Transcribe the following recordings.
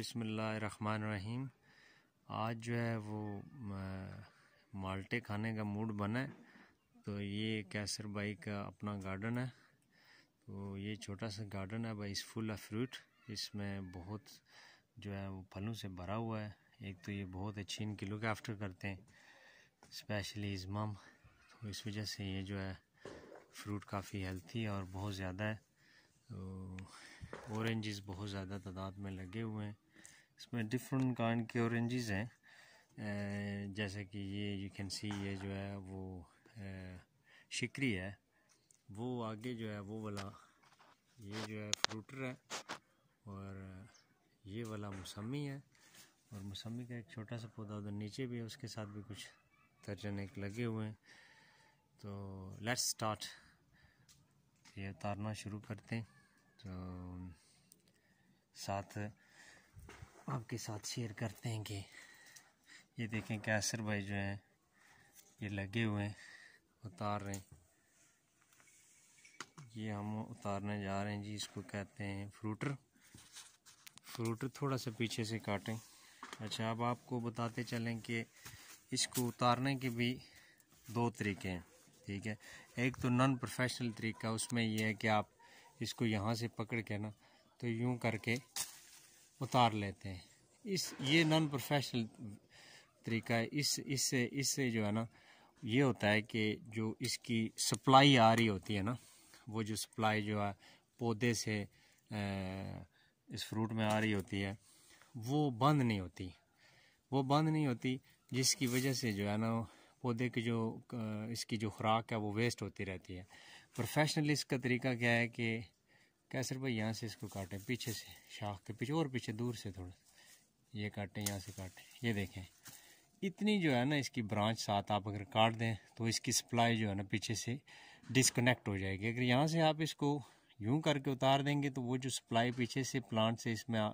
बिसमीम आज जो है वो माल्टे खाने का मूड बना है तो ये कैसर बाई का अपना गार्डन है तो ये छोटा सा गार्डन है भाई इस फुल ऑफ फ्रूट इसमें बहुत जो है वो फलों से भरा हुआ है एक तो ये बहुत अच्छी इनकी लुक आफ्टर करते हैं स्पेशली इस मम तो इस वजह से ये जो है फ्रूट काफ़ी हेल्थी और बहुत ज़्यादा है तो औरेंजेस बहुत ज़्यादा तादाद में लगे हुए हैं इसमें डिफरेंट काइंड के ऑरेंजेस हैं जैसे कि ये यू कैन सी ये जो है वो शिकरी है वो आगे जो है वो वाला ये जो है फ्रूटर है और ये वाला मौसमी है और मौसमी का एक छोटा सा पौधा उधर नीचे भी है उसके साथ भी कुछ दर्जन एक लगे हुए हैं तो लेट्स स्टार्ट ये उतारना शुरू करते हैं तो साथ आपके साथ शेयर करते हैं कि ये देखें कैसर भाई जो हैं ये लगे हुए हैं उतार रहे हैं ये हम उतारने जा रहे हैं जी इसको कहते हैं फ्रूटर फ्रूटर थोड़ा सा पीछे से काटें अच्छा अब आपको बताते चलें कि इसको उतारने के भी दो तरीके हैं ठीक है एक तो नॉन प्रोफेशनल तरीका उसमें ये है कि आप इसको यहाँ से पकड़ के ना तो यूँ करके उतार लेते हैं इस ये नॉन प्रोफेशनल तरीका है इस इससे इससे जो है ना ये होता है कि जो इसकी सप्लाई आ रही होती है ना वो जो सप्लाई जो है पौधे से इस फ्रूट में आ रही होती है वो बंद नहीं होती वो बंद नहीं होती जिसकी वजह से जो है ना पौधे की जो इसकी जो खुराक है वो वेस्ट होती रहती है प्रोफेशनल इसका तरीका क्या है कि कैसर भाई यहाँ से इसको काटें पीछे से शाख के पीछे और पीछे दूर से थोड़ा ये काटें यहाँ से काटें ये देखें इतनी जो है ना इसकी ब्रांच साथ आप अगर काट दें तो इसकी सप्लाई जो है ना पीछे से डिस्कनेक्ट हो जाएगी अगर यहाँ से आप इसको यूं करके उतार देंगे तो वो जो सप्लाई पीछे से प्लांट से इसमें आ,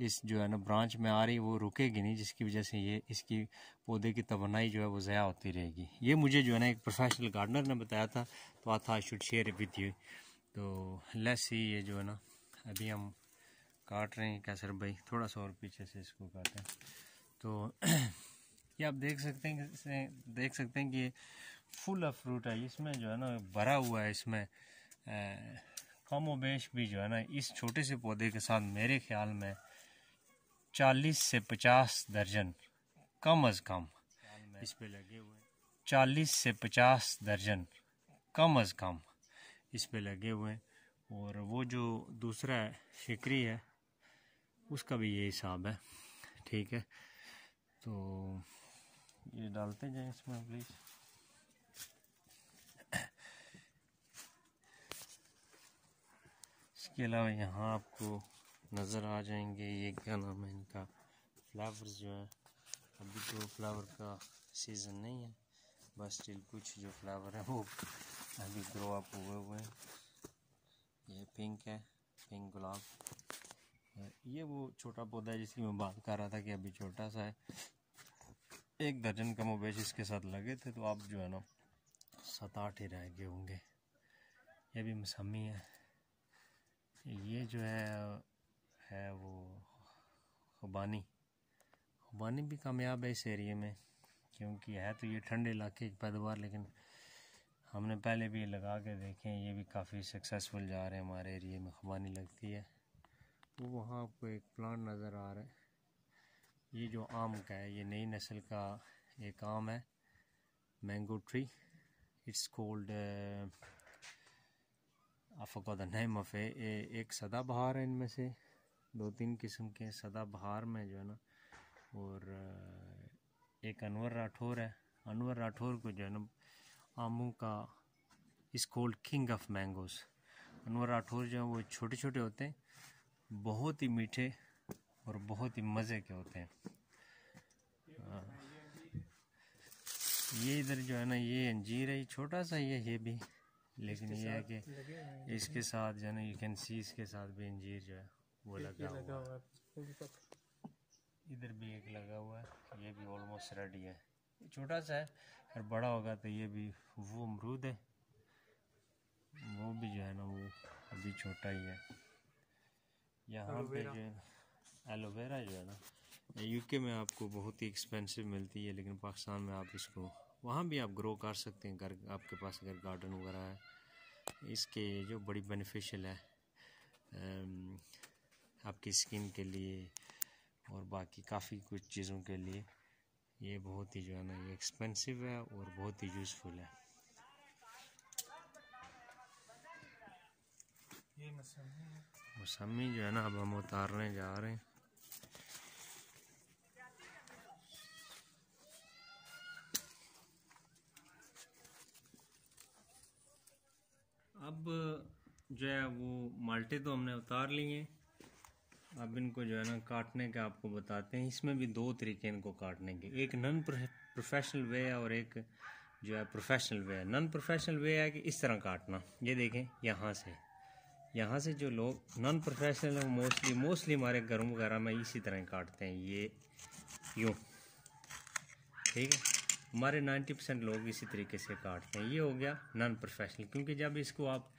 इस जो है ना ब्रांच में आ रही वो रुकेगी नहीं जिसकी वजह से ये इसकी पौधे की तोनाई जो है वो ज़ाया होती रहेगी ये मुझे जो है ना एक प्रोफेशनल गार्डनर ने बताया था तो आई था I should share with you तो लेस ही ये जो है ना अभी हम काट रहे हैं कैसर भाई थोड़ा सा और पीछे से इसको काटें तो ये आप देख सकते हैं कि देख सकते हैं कि ये फुल ऑफ फ्रूट है इसमें जो है ना भरा हुआ है इसमें कमोबेश भी जो है ना इस छोटे से पौधे के साथ मेरे ख्याल में चालीस से पचास दर्जन कम अज़ कम इस पे लगे हुए चालीस से पचास दर्जन कम अज़ कम इस पे लगे हुए हैं और वो जो दूसरा शिक्री है उसका भी ये हिसाब है ठीक है तो ये डालते जाए इसमें प्लीज़ इसके अलावा यहाँ आपको नज़र आ जाएंगे ये क्या नाम है इनका फ्लावर्स जो है अभी तो फ्लावर का सीज़न नहीं है बस स्टिल कुछ जो फ्लावर है वो अभी ग्रो अप हुए हुए हैं ये पिंक है पिंक गुलाब ये वो छोटा पौधा है जिसकी मैं बात कर रहा था कि अभी छोटा सा है एक दर्जन कम वेश इसके साथ लगे थे तो आप जो है ना सत आठ ही रह गए होंगे ये भी मौसमी है ये जो है है वो खुबानी खुबानी भी कामयाब है इस एरिए में क्योंकि है तो ये ठंडे इलाके की पैदावार लेकिन हमने पहले भी लगा के देखे हैं ये भी काफ़ी सक्सेसफुल जा रहे हैं हमारे एरिए में खुबानी लगती है वो वहाँ आपको एक प्लांट नज़र आ रहा है ये जो आम का है ये नई नस्ल का एक आम है मैंगो ट्री इट्स कोल्ड आफको द नेम ऑफ ए एक है इनमें से दो तीन किस्म के सदा बहार में जो है ना और एक अनवर राठौर है अनवर राठौर को जो है ना आमों का इस called king of mangoes Anwar Rathore जो है वो छोटे छोटे होते हैं बहुत ही मीठे और बहुत ही मज़े के होते हैं हाँ। ये इधर जो है ना ये अंजीर है छोटा सा ये ये भी लेकिन ये है कि इसके साथ जो है ना यू कैन सी इसके साथ भी अंजीर जो है वो लगा हुआ है इधर भी एक लगा हुआ है ये भी ऑलमोस्ट रेडी है छोटा सा है और बड़ा होगा तो ये भी वो अमरूद है वो भी जो है ना वो अभी छोटा ही है यहाँ पे जो है एलोवेरा जो है ना यूके में आपको बहुत ही एक्सपेंसिव मिलती है लेकिन पाकिस्तान में आप इसको वहाँ भी आप ग्रो कर सकते हैं घर आपके पास अगर गार्डन वगैरह है इसके जो बड़ी बेनिफिशियल है आपकी स्किन के लिए और बाकी काफ़ी कुछ चीज़ों के लिए ये बहुत ही जो है ना ये एक्सपेंसिव है और बहुत ही यूज़फुल है ये मौसमी जो है ना अब हम उतारने जा रहे हैं अब जो है वो माल्टे तो हमने उतार लिए हैं अब इनको जो है ना काटने के आपको बताते हैं इसमें भी दो तरीके इनको काटने के एक नॉन प्रोफेशनल वे है और एक जो है प्रोफेशनल वे है नॉन प्रोफेशनल वे है कि इस तरह काटना ये देखें यहाँ से यहाँ से जो लोग नॉन प्रोफेशनल हैं मोस्टली मोस्टली हमारे घरों वगैरह में इसी तरह काटते हैं ये यूँ ठीक है हमारे 90 परसेंट लोग इसी तरीके से काटते हैं ये हो गया नॉन प्रोफेशनल क्योंकि जब इसको आप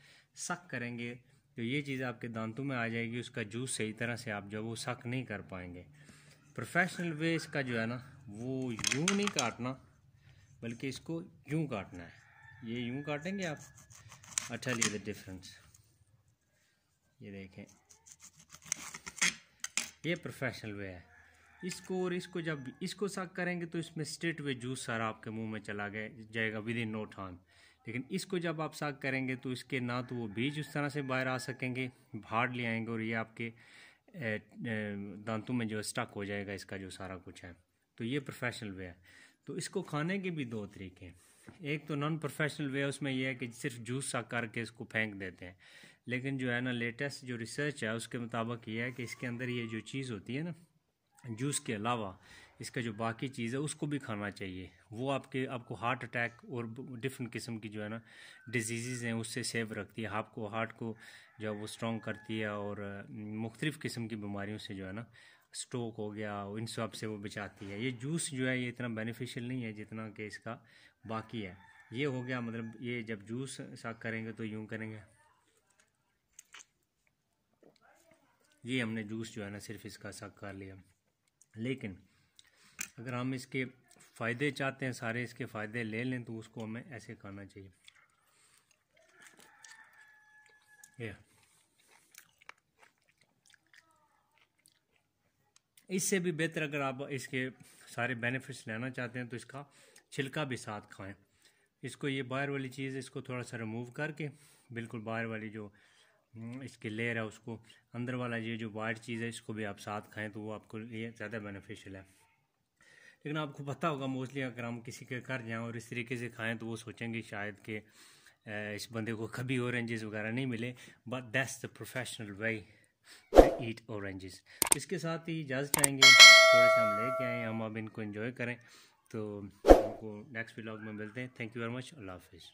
सक करेंगे तो ये चीज़ आपके दांतों में आ जाएगी उसका जूस सही तरह से आप जो वो सक नहीं कर पाएंगे प्रोफेशनल वे इसका जो है ना वो यूँ नहीं काटना बल्कि इसको यूँ काटना है ये यूँ काटेंगे आप अच्छा लिए द डिफरेंस ये देखें ये प्रोफेशनल वे है इसको और इसको जब इसको शक करेंगे तो इसमें स्ट्रेट वे जूस सारा आपके मुंह में चला गया जाएगा विद इन नो टाइम लेकिन इसको जब आप साग करेंगे तो इसके ना तो वो बीज उस तरह से बाहर आ सकेंगे भाड़ ले आएंगे और ये आपके दांतों में जो स्टक हो जाएगा इसका जो सारा कुछ है तो ये प्रोफेशनल वे है तो इसको खाने के भी दो तरीके हैं एक तो नॉन प्रोफेशनल वे उसमें यह है कि सिर्फ जूस साग करके इसको फेंक देते हैं लेकिन जो है ना लेटेस्ट जो रिसर्च है उसके मुताबिक ये है कि इसके अंदर ये जो चीज़ होती है ना जूस के अलावा इसका जो बाकी चीज़ है उसको भी खाना चाहिए वो आपके आपको हार्ट अटैक और डिफरेंट किस्म की जो है ना डिजीज़ हैं उससे सेव रखती है आपको हार्ट को जो है वो स्ट्रॉन्ग करती है और मुख्तलिफ़ किस्म की बीमारियों से जो है ना स्ट्रोक हो गया इन सब से वो बचाती है ये जूस जो है ये इतना बेनिफिशियल नहीं है जितना कि इसका बाकी है ये हो गया मतलब ये जब जूस साग करेंगे तो यूँ करेंगे ये हमने जूस जो है ना सिर्फ इसका साग कर लिया लेकिन अगर हम इसके फ़ायदे चाहते हैं सारे इसके फ़ायदे ले लें तो उसको हमें ऐसे खाना चाहिए इससे भी बेहतर अगर आप इसके सारे बेनिफिट्स लेना चाहते हैं तो इसका छिलका भी साथ खाएं इसको ये बाहर वाली चीज़ इसको थोड़ा सा रिमूव करके बिल्कुल बाहर वाली जो हम्म, इसके लेयर है उसको अंदर वाला ये जो वाइट चीज़ है इसको भी आप साथ खाएं तो वो आपको ये ज़्यादा बेनिफिशियल है लेकिन आपको पता होगा मोस्टली अगर हम किसी के घर जाएँ और इस तरीके से खाएँ तो वो सोचेंगे शायद कि इस बंदे को कभी औरेंजेस वगैरह नहीं मिले but that's the professional way eat oranges इसके साथ ही इजाज़त चाहेंगे थोड़े से हम लेके आए हम अब इनको इन्जॉय करें तो हमको नेक्स्ट ब्लॉग में मिलते हैं thank you very much Allah हाफिज़